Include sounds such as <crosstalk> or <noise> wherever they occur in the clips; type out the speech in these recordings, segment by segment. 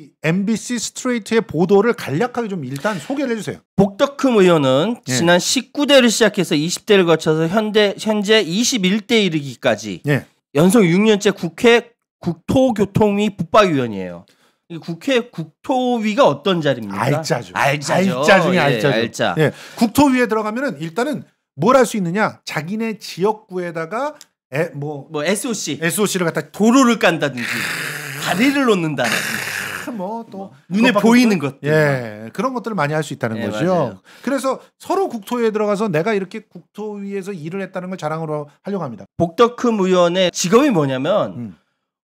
이 MBC 스트레이트의 보도를 간략하게 좀 일단 소개를 해주세요. 복덕흠 의원은 예. 지난 19대를 시작해서 20대를 거쳐서 현대, 현재 21대 이르기까지 예. 연속 6년째 국회 국토교통위 붙박위원이에요 국회 국토위가 어떤 자리입니까? 알짜죠. 알짜죠. 알짜 중에 알짜죠. 예, 알짜. 예. 국토위에 들어가면은 일단은 뭘 할 수 있느냐? 자기네 지역구에다가 에, 뭐, 뭐 SOC, SOC를 갖다 도로를 깐다든지 다리를 놓는다든지 뭐또 뭐 눈에 보이는 것 예, 그런 것들을 많이 할 수 있다는 네, 거죠. 맞아요. 그래서 서로 국토위에 들어가서 내가 이렇게 국토위에서 일을 했다는 걸 자랑으로 하려고 합니다. 복덕흠 의원의 직업이 뭐냐면 음.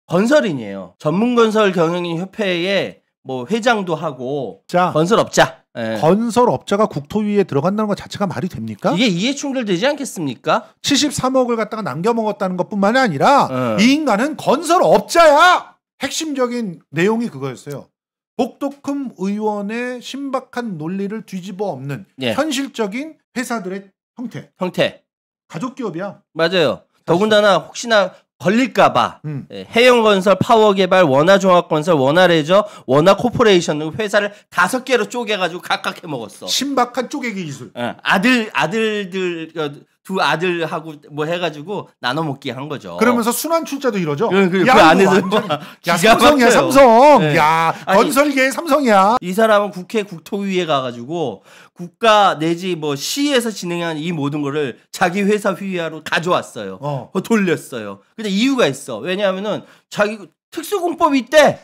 건설인이에요. 전문건설 경영인 협회에 뭐 회장도 하고 자, 건설업자. 예. 건설업자가 국토위에 들어간다는 것 자체가 말이 됩니까? 이게 이해충돌되지 않겠습니까? 73억을 갖다가 남겨 먹었다는 것뿐만이 아니라 예. 이 인간은 건설업자야. 핵심적인 내용이 그거였어요. 복덕흠 의원의 신박한 논리를 뒤집어 엎는 예. 현실적인 회사들의 형태. 형태. 가족 기업이야. 맞아요. 사실. 더군다나 혹시나 걸릴까봐 음. 예, 해영건설, 파워개발, 원화종합건설, 원화레저, 원화코퍼레이션 등 회사를 다섯 개로 쪼개가지고 각각 해먹었어. 신박한 쪼개기 기술. 어, 아들 아들들 어, 두 아들하고 뭐 해가지고 나눠 먹기 한 거죠. 그러면서 순환 출자도 이러죠. 예, 그, 그, 야, 그 안에서 완전, 뭐 야 삼성이야 삼성. 네. 예. 야건설계 삼성이야. 이 사람은 국회 국토위에 가가지고 국가 내지 뭐 시에서 진행한 이 모든 거를 자기 회사 휘하로 가져왔어요. 어. 어 돌렸어요. 근데 이유가 있어. 왜냐하면은 자기 특수공법이 때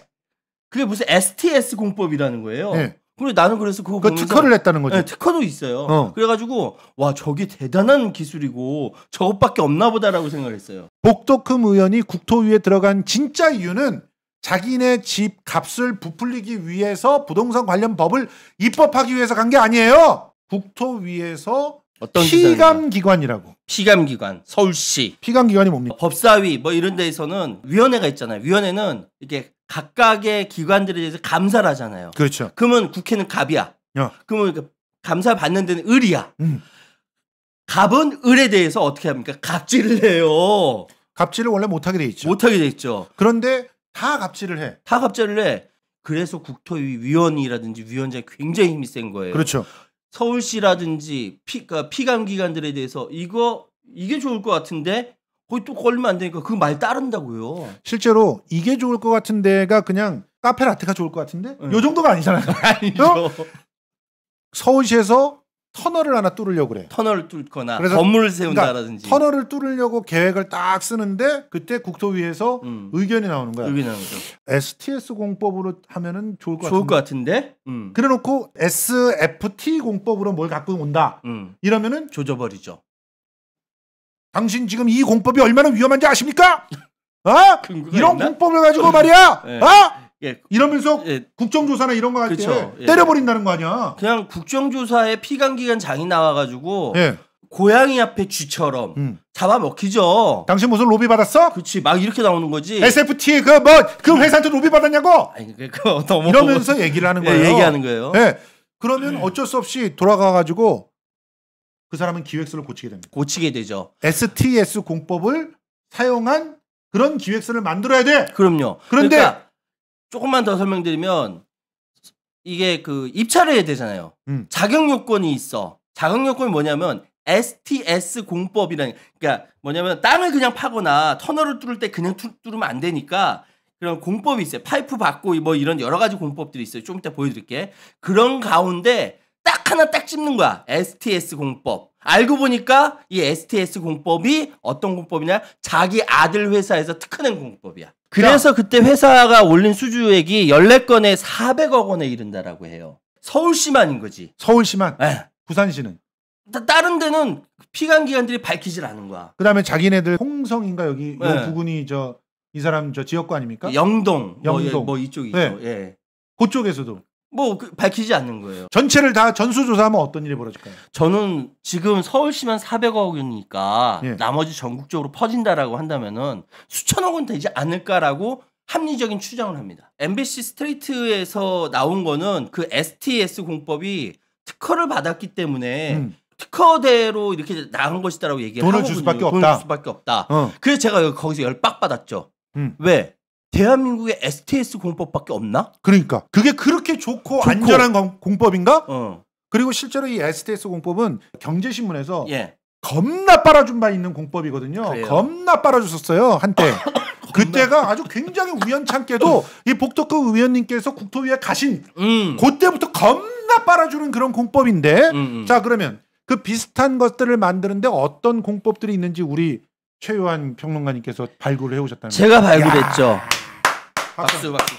그게 무슨 STS 공법이라는 거예요. 네. 그리고 나는 그래서 그거 그 특허를 냈다는 거죠. 네, 특허도 있어요. 어. 그래가지고 와 저게 대단한 기술이고 저것밖에 없나보다라고 생각했어요. 복덕흠 의원이 국토위에 들어간 진짜 이유는 자기네 집 값을 부풀리기 위해서 부동산 관련 법을 입법하기 위해서 간 게 아니에요. 국토위에서 어떤 피감기관이라고. 피감기관, 서울시. 피감기관이 뭡니까? 법사위 뭐 이런 데에서는 위원회가 있잖아요. 위원회는 이렇게 각각의 기관들에 대해서 감사를 하잖아요. 그렇죠. 그러면 국회는 갑이야. 어. 그러면 감사 받는 데는 을이야. 음. 갑은 을에 대해서 어떻게 합니까? 갑질을 해요. 갑질을 원래 못하게 돼 있죠. 못하게 돼 있죠. 그런데 다 갑질을 해. 다 갑질을 해. 그래서 국토위 위원이라든지 위원장이 굉장히 힘이 센 거예요. 그렇죠. 서울시라든지 피, 그러니까 피감기관들에 대해서 이거 이게 좋을 것 같은데 거기 또 걸리면 안 되니까 그 말 따른다고요. 실제로 이게 좋을 것 같은데가 그냥 카페 라테가 좋을 것 같은데 응. 요 정도가 아니잖아요. <laughs> 아니죠. 어? 서울시에서 터널을 하나 뚫으려고 그래. 요 터널을 뚫거나 건물을 세운다든지 그러니까 터널을 뚫으려고 계획을 딱 쓰는데 그때 국토위에서 음. 의견이 나오는 거야. 의견이 나오죠. STS 공법으로 하면은 좋을 것 좋을 같은데. 같은데. 음. 그래놓고 SFT 공법으로 뭘 갖고 온다. 음. 이러면은 조져버리죠. 당신 지금 이 공법이 얼마나 위험한지 아십니까? 아? <laughs> 이런 있나? 공법을 가지고 어. 말이야. 네. 아? 예. 이러면서 예. 국정조사나 이런 거 할때 예. 때려버린다는 거 아니야. 그냥 국정조사에 피감기관 장이 나와가지고 예. 고양이 앞에 쥐처럼 음. 잡아먹히죠. 당신 무슨 로비 받았어? 그렇지. 막 이렇게 나오는 거지. SFT 그 뭐그 뭐, 그 회사한테 로비 받았냐고. 아니 그거 <laughs> 너무 이러면서 얘기를 하는 예, 거예요. 예, 얘기하는 거예요. 예. 그러면 어쩔 수 없이 돌아가가지고 그 사람은 기획서를 고치게 됩니다. 고치게 되죠. STS 공법을 사용한 그런 기획서를 만들어야 돼. 그럼요. 그런데 그러니까 조금만 더 설명드리면 이게 그 입찰을 해야 되잖아요. 음. 자격 요건이 있어. 자격 요건이 뭐냐면 STS 공법이라는 그러니까 뭐냐면 땅을 그냥 파거나 터널을 뚫을 때 그냥 뚫으면 안 되니까 그런 공법이 있어요. 파이프 받고 뭐 이런 여러 가지 공법들이 있어요. 좀 이따 보여드릴게. 그런 가운데 딱 하나 딱 짚는 거야. STS 공법. 알고 보니까 이 STS 공법이 어떤 공법이냐? 자기 아들 회사에서 특허낸 공법이야. 그래서 그러니까 그때 회사가 올린 수주액이 14건에 400억 원에 이른다라고 해요. 서울시만인 거지. 서울시만. 예. 부산시는. 다- 다른 데는 피감기관들이 밝히질 않은 거야. 그다음에 자기네들 홍성인가 여기 네. 요 예. 부근이 저 이 사람 저 지역구 아닙니까? 영동, 뭐 예, 영동. 예, 뭐 이쪽이죠. 네. 예. 그쪽에서도 뭐 그, 밝히지 않는 거예요. 전체를 다 전수조사하면 어떤 일이 벌어질까요? 저는 지금 서울시만 400억 이니까 예. 나머지 전국적으로 퍼진다라고 한다면은 수천억 은 되지 않을까라고 합리적인 추정을 합니다. MBC 스트레이트에서 나온 거는 그 STS 공법이 특허를 받았기 때문에 음. 특허대로 이렇게 나간 것이다라고 얘기를 하고 돈을 줄 수밖에 없다. 돈을 줄 수밖에 없다. 어. 그래서 제가 거기서 열 빡 받았죠. 음. 왜? 대한민국에 STS 공법밖에 없나? 그러니까 그게 그렇게 좋고, 좋고. 안전한 공, 법인가 어. 그리고 실제로 이 STS 공법은 경제신문에서 예. 겁나 빨아준 바 있는 공법이거든요. 그래요. 겁나 빨아줬었어요 한때. <laughs> 그때가 아주 굉장히 우연찮게도 <laughs> 이 복덕구 의원님께서 국토위에 가신 음. 그때부터 겁나 빨아주는 그런 공법인데 음, 음. 자 그러면 그 비슷한 것들을 만드는데 어떤 공법들이 있는지 우리 최유한 평론가님께서 발굴을 해오셨다는 제가 발굴했죠. 박수 박수.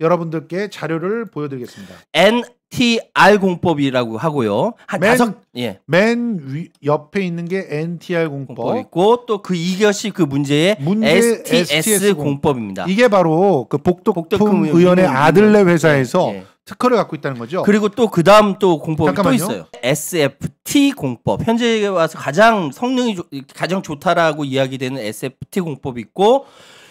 여러분들께 자료를 보여드리겠습니다. N NTR 공법이라고 하고요. 한 맨, 다섯 예. 맨 위, 옆에 있는 게 NTR 공법, 공법 있고 또 그 이것이 그 문제의 문제 STS, STS 공법. 입니다 이게 바로 그 복덕 품 의원의 아들네 회사에서 예, 예. 특허를 갖고 있다는 거죠. 그리고 또 그 다음 또 공법이 잠깐만요. 또 있어요. SFT 공법. 현재 와서 가장 성능이 조, 가장 좋다라고 이야기되는 SFT 공법이 있고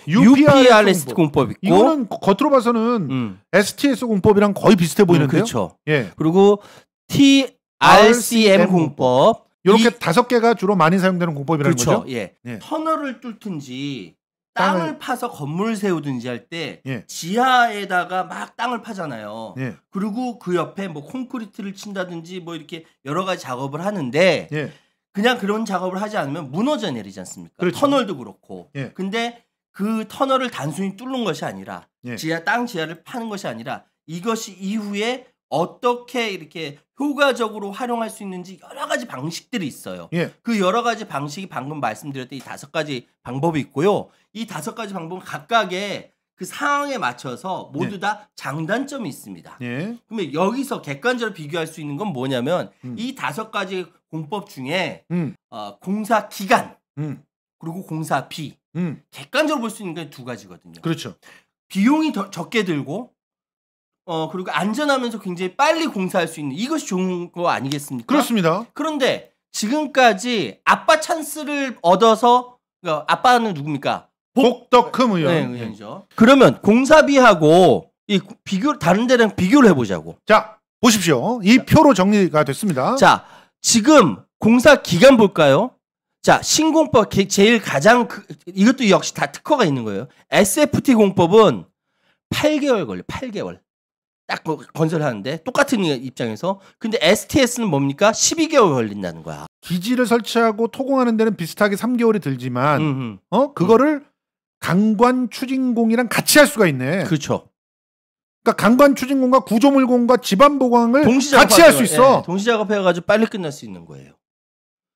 UPRS 공법. 공법 있고 이거는 겉으로 봐서는 음. STS 공법이랑 거의 비슷해 음, 보이는데요. 음, 그렇죠. 예. 그리고 TRCM 공법. 이렇게 다섯 개가 주로 많이 사용되는 공법이라는 그렇죠. 거죠. 예. 예. 터널을 뚫든지 땅을, 땅을 파서 건물 세우든지 할때 예. 지하에다가 막 땅을 파잖아요. 예. 그리고 그 옆에 뭐 콘크리트를 친다든지 뭐 이렇게 여러 가지 작업을 하는데 예. 그냥 그런 작업을 하지 않으면 무너져 내리지 않습니까? 그렇죠. 터널도 그렇고. 예. 근데 그 터널을 단순히 뚫는 것이 아니라 예. 지하 땅 지하를 파는 것이 아니라 이것이 이후에 어떻게 이렇게 효과적으로 활용할 수 있는지 여러 가지 방식들이 있어요. 예. 그 여러 가지 방식이 방금 말씀드렸던 이 다섯 가지 방법이 있고요. 이 다섯 가지 방법은 각각의 그 상황에 맞춰서 모두 예. 다 장단점이 있습니다. 예. 그러면 여기서 객관적으로 비교할 수 있는 건 뭐냐면 음. 이 다섯 가지 공법 중에 음. 어, 공사 기간 음. 그리고 공사 비 음. 객관적으로 볼 수 있는 게 두 가지거든요. 그렇죠. 비용이 더 적게 들고 어 그리고 안전하면서 굉장히 빨리 공사할 수 있는 이것이 좋은 거 아니겠습니까? 그렇습니다. 그런데 지금까지 아빠 찬스를 얻어서 그러니까 아빠는 누굽니까? 복, 덕흠 의원. 네, 의원이죠. 그러면 공사비하고 이 비교 다른 데랑 비교를 해보자고. 자 보십시오. 이 표로 정리가 됐습니다. 자 지금 공사 기간 볼까요? 자 신공법 제일 가장 그, 이것도 역시 다 특허가 있는 거예요. SFT 공법은 8개월 걸려. 8개월. 딱 건설하는데 똑같은 입장에서 근데 STS는 뭡니까? 12개월 걸린다는 거야. 기지를 설치하고 토공하는 데는 비슷하게 3개월이 들지만 음흠. 어 그거를 음. 강관 추진공이랑 같이 할 수가 있네. 그렇죠. 그러니까 강관 추진공과 구조물공과 지반 보강을 같이 할 수 있어. 예, 동시 작업해 가지고 빨리 끝날 수 있는 거예요.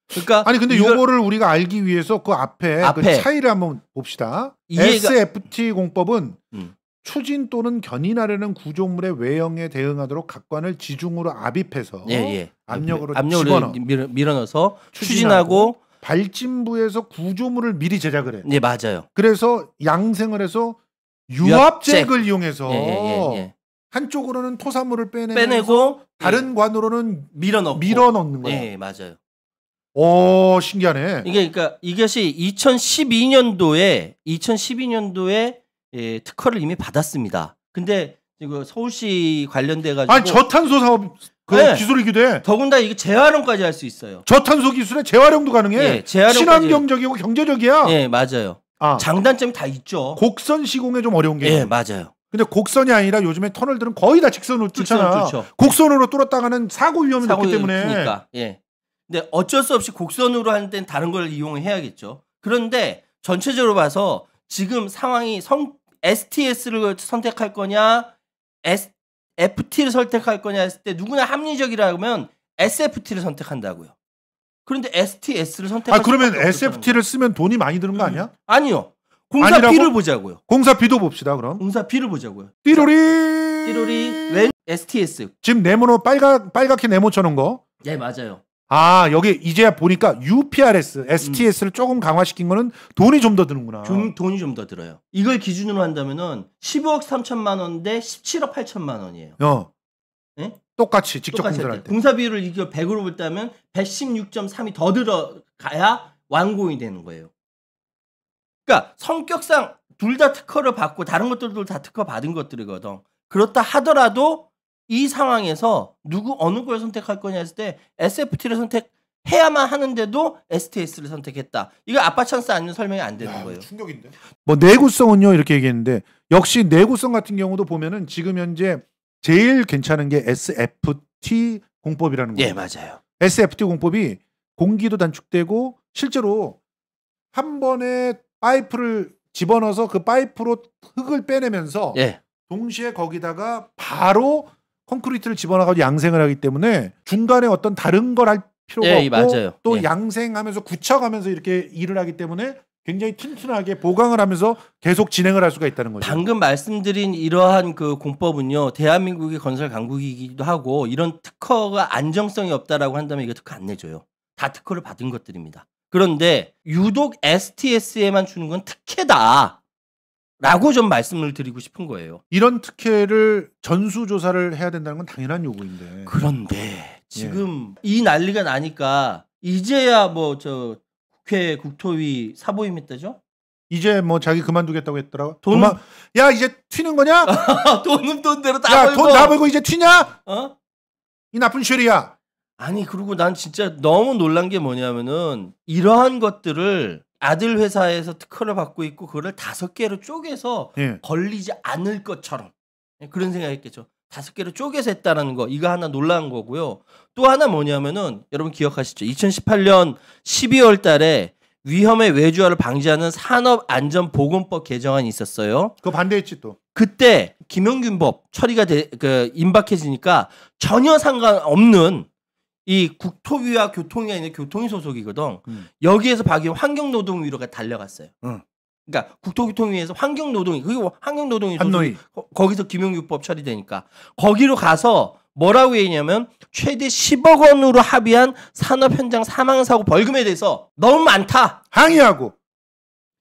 그러니까 아니 근데 이걸, 요거를 우리가 알기 위해서 그 앞에, 그 앞에 그 차이를 한번 봅시다. SFT 공법은 음. 추진 또는 견인하려는 구조물의 외형에 대응하도록 각관을 지중으로 압입해서 예, 예. 압력으로 압력을 밀어, 밀어넣어서 추진하고, 추진하고 발진부에서 구조물을 미리 제작을 해요. 예, 맞아요. 그래서 양생을 해서 유압잭을 이용해서 예, 예, 예, 예, 한쪽으로는 토사물을 빼내고 다른 관으로는 밀어넣고 밀어넣는 거예요. 예, 맞아요. 오, 신기하네. 이게 그러니까 이것이 2012년도에 2012년도에 예, 특허를 이미 받았습니다. 근데 이거 서울시 관련돼 가지고 아니 저탄소 사업 그 네. 기술이기도 해. 더군다나 이거 재활용까지 할 수 있어요. 저탄소 기술에 재활용도 가능해. 예, 재활용 친환경적이고 경제적이야. 예, 맞아요. 아, 장단점이 다 있죠. 곡선 시공에 좀 어려운 게. 예, 맞아요. 근데 곡선이 아니라 요즘에 터널들은 거의 다 직선으로 뚫잖아. 직선 곡선으로 뚫었다가는 사고 위험이 사고 높기 때문에. 그러니까. 예. 근데 어쩔 수 없이 곡선으로 하는 데는 다른 걸 이용해야겠죠. 그런데 전체적으로 봐서 지금 상황이 성 STS를 선택할 거냐, S, FT를 선택할 거냐 했을 때 누구나 합리적이라면 고하 SFT를 선택한다고요. 그런데 STS를 선택할 아 그러면 SFT를 쓰면 돈이 많이 드는 거 음. 아니야? 음. 아니요. 공사 아니라고? B를 보자고요. 공사 B도 봅시다 그럼. 공사 B를 보자고요. 띠로리. 띠로리 왼 STS. 지금 네모로 빨갛 빨갛게 네모 쳐놓은 거. 네 맞아요. 아 여기 이제야 보니까 UPRS, STS를 음. 조금 강화시킨 거는 돈이 좀 더 드는구나. 좀, 돈이 좀 더 들어요. 이걸 기준으로 한다면은 15억 3천만 원대 17억 8천만 원이에요. 어. 네? 똑같이 직접 똑같이 공사할 때. 공사 비율을 이걸 100으로 볼 때면 116.3이 더 들어가야 완공이 되는 거예요. 그러니까 성격상 둘 다 특허를 받고 다른 것들도 다 특허 받은 것들이거든. 그렇다 하더라도 이 상황에서 누구 어느 걸 선택할 거냐 했을 때 SFT를 선택해야만 하는데도 STS를 선택했다. 이거 아빠 찬스 아니면 설명이 안 되는 야, 거예요. 충격인데. 뭐 내구성은요 이렇게 얘기했는데 역시 내구성 같은 경우도 보면은 지금 현재 제일 괜찮은 게 SFT 공법이라는 거예요. 예, 맞아요. SFT 공법이 공기도 단축되고 실제로 한 번에 파이프를 집어넣어서 그 파이프로 흙을 빼내면서 예. 동시에 거기다가 바로 콘크리트를 집어넣어서 양생을 하기 때문에 중간에 어떤 다른 걸 할 필요가 예, 없고 맞아요. 또 예. 양생하면서 굳혀가면서 이렇게 일을 하기 때문에 굉장히 튼튼하게 보강을 하면서 계속 진행을 할 수가 있다는 거죠. 방금 말씀드린 이러한 그 공법은요, 대한민국이 건설 강국이기도 하고 이런 특허가 안정성이 없다라고 한다면 이게 특허 안 내줘요. 다 특허를 받은 것들입니다. 그런데 유독 STS에만 주는 건 특혜다. 라고 좀 말씀을 드리고 싶은 거예요. 이런 특혜를 전수조사를 해야 된다는 건 당연한 요구인데. 그런데 지금 예. 이 난리가 나니까 이제야 뭐 저 국회 국토위 사보임 했다죠? 이제 뭐 자기 그만두겠다고 했더라고. 돈. 그만... 야 이제 튀는 거냐? <laughs> 돈은 돈대로 다 야, 벌고. 돈다 벌고 이제 튀냐? 어? 이 나쁜 쉐리야. 아니 그리고 난 진짜 너무 놀란 게 뭐냐면은 이러한 것들을 아들 회사에서 특허를 받고 있고 그걸 다섯 개로 쪼개서 예. 걸리지 않을 것처럼 예, 그런 생각했겠죠. 다섯 개로 쪼개서 했다라는 거 이거 하나 놀라운 거고요. 또 하나 뭐냐면은 여러분 기억하시죠? 2018년 12월 달에 위험의 외주화를 방지하는 산업안전보건법 개정안이 있었어요. 그거 반대했지 또. 그때 김영균법 처리가 돼, 그 임박해지니까 전혀 상관없는 이 국토위와 교통위가 있는 교통위 소속이거든. 음. 여기에서 박의 환경노동위로가 달려갔어요. 음. 그러니까 국토교통위에서 환경노동위 그게 뭐 환경노동위 소속 거기서 김용규법 처리되니까 거기로 가서 뭐라고 얘기냐면 최대 10억 원으로 합의한 산업 현장 사망 사고 벌금에 대해서 너무 많다 항의하고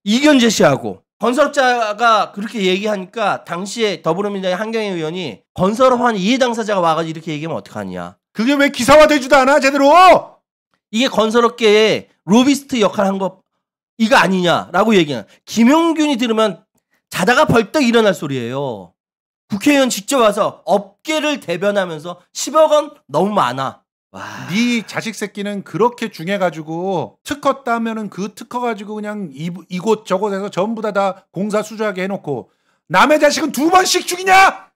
이견 제시하고 건설자가 그렇게 얘기하니까 당시에 더불어민주당 한경혜 의원이 건설업 한 이해 당사자가 와가지고 이렇게 얘기하면 어떡하냐 그게 왜 기사화되지도 않아 제대로? 이게 건설업계의 로비스트 역할 한것 이거 아니냐라고 얘기하는 김용균이 들으면 자다가 벌떡 일어날 소리예요. 국회의원 직접 와서 업계를 대변하면서 10억 원 너무 많아. 와. 네 자식 새끼는 그렇게 중해 가지고 특허 따면은 그 특허 가지고 그냥 이, 이곳 저곳에서 전부 다다 공사 수주하게 해놓고 남의 자식은 두 번씩 죽이냐?